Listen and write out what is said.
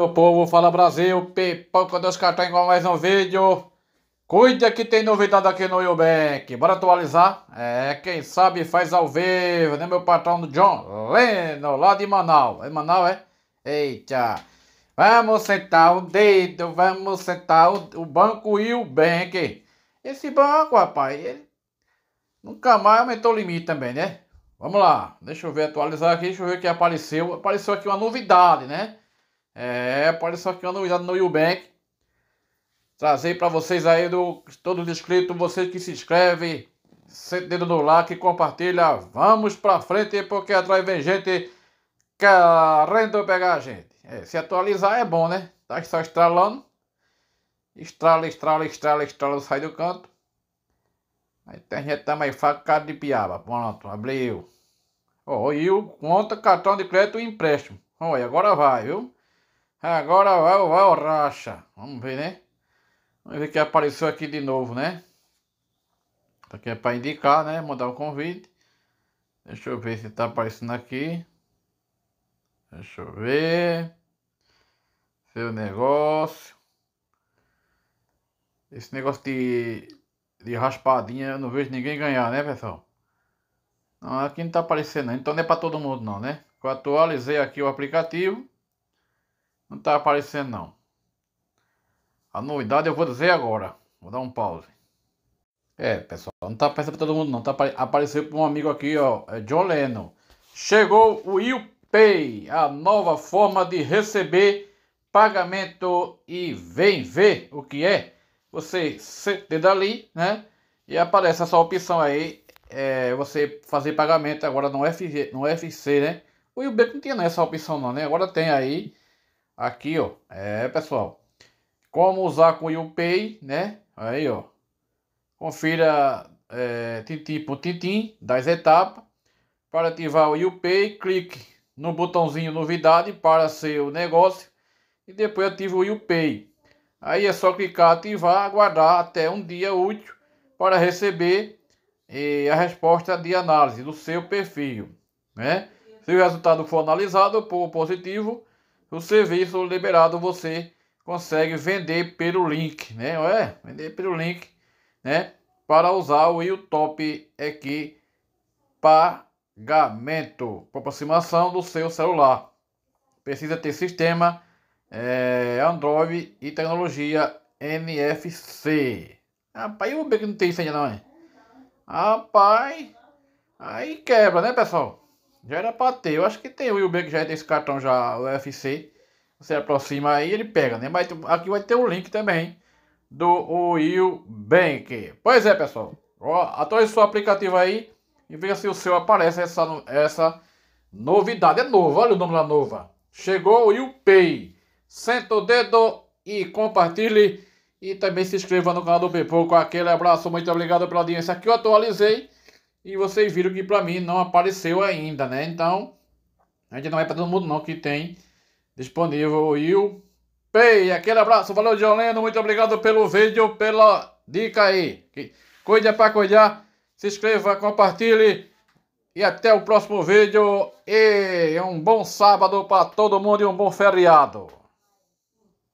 Meu povo, fala Brasil, pipoca dos cartões com mais um vídeo. Cuida que tem novidade aqui no UBank Bora atualizar? É, quem sabe faz ao vivo, né, meu patrão do John Leno, lá de Manaus. É Manaus, é? Eita. Vamos sentar o dedo, vamos sentar o, o banco UBank Esse banco, rapaz, ele nunca mais aumentou o limite também, né? Vamos lá, deixa eu ver, atualizar aqui, deixa eu ver o que apareceu. Apareceu aqui uma novidade, né? É, pode só que eu não no Eubank. Trazer para vocês aí do todos inscritos, vocês que se inscrevem, sente dedo no like, compartilha. Vamos para frente porque atrás vem gente querendo pegar a gente. É, se atualizar é bom, né? Tá só estralando. Estrala, estrala, estrala, estrala, sai do canto. A internet tá mais facada de piaba. Pronto, abriu. Ó, oh, e o conta, cartão de crédito e empréstimo. Olha, agora vai, viu? Agora vai, é vai é o racha. Vamos ver, né? Vamos ver que apareceu aqui de novo, né? Aqui é para indicar, né? Mandar o um convite. Deixa eu ver se tá aparecendo aqui. Deixa eu ver. Seu negócio. Esse negócio de, de raspadinha, eu não vejo ninguém ganhar, né, pessoal? Não, aqui não tá aparecendo, Então não é para todo mundo, não, né? Eu atualizei aqui o aplicativo. Não tá aparecendo não. A novidade eu vou dizer agora. Vou dar um pause. É, pessoal, não tá aparecendo pra todo mundo não. Tá apare... Apareceu pra um amigo aqui, ó. É John Lennon. Chegou o UPay, a nova forma de receber pagamento e vem ver o que é. Você CD dali, né? E aparece essa opção aí, é, você fazer pagamento agora no, FG, no FC, né? O Ubank não tinha essa opção não, né? Agora tem aí Aqui, ó. É, pessoal. Como usar com o Pay, né? Aí, ó. Confira é, tintim por tintim das etapas. Para ativar o UPay clique no botãozinho novidade para seu negócio e depois ativa o UPay Aí é só clicar ativar, aguardar até um dia útil para receber eh, a resposta de análise do seu perfil, né? Se o resultado for analisado por positivo, o serviço liberado você consegue vender pelo link, né? É, vender pelo link, né? Para usar o YouTube aqui pagamento aproximação do seu celular. Precisa ter sistema é, Android e tecnologia NFC. Rapaz, eu vou que não tem isso ainda não, é? Rapaz, aí quebra, né, pessoal? Já era pra ter. Eu acho que tem o Wilber que já tem é esse cartão já, o UFC. Você aproxima aí ele pega, né? Mas aqui vai ter o um link também do Will Bank. Pois é, pessoal. Atualize atualize seu aplicativo aí e veja se o seu aparece essa, essa novidade. É novo, olha o nome da nova. Chegou o Will Pay. Senta o dedo e compartilhe. E também se inscreva no canal do Com Aquele abraço, muito obrigado pela audiência que eu atualizei. E vocês viram que para mim não apareceu ainda, né? Então, a gente não é para todo mundo não que tem disponível o Will Pay. Aquele abraço, valeu John muito obrigado pelo vídeo, pela dica aí. Cuide para cuidar, se inscreva, compartilhe e até o próximo vídeo. E um bom sábado para todo mundo e um bom feriado.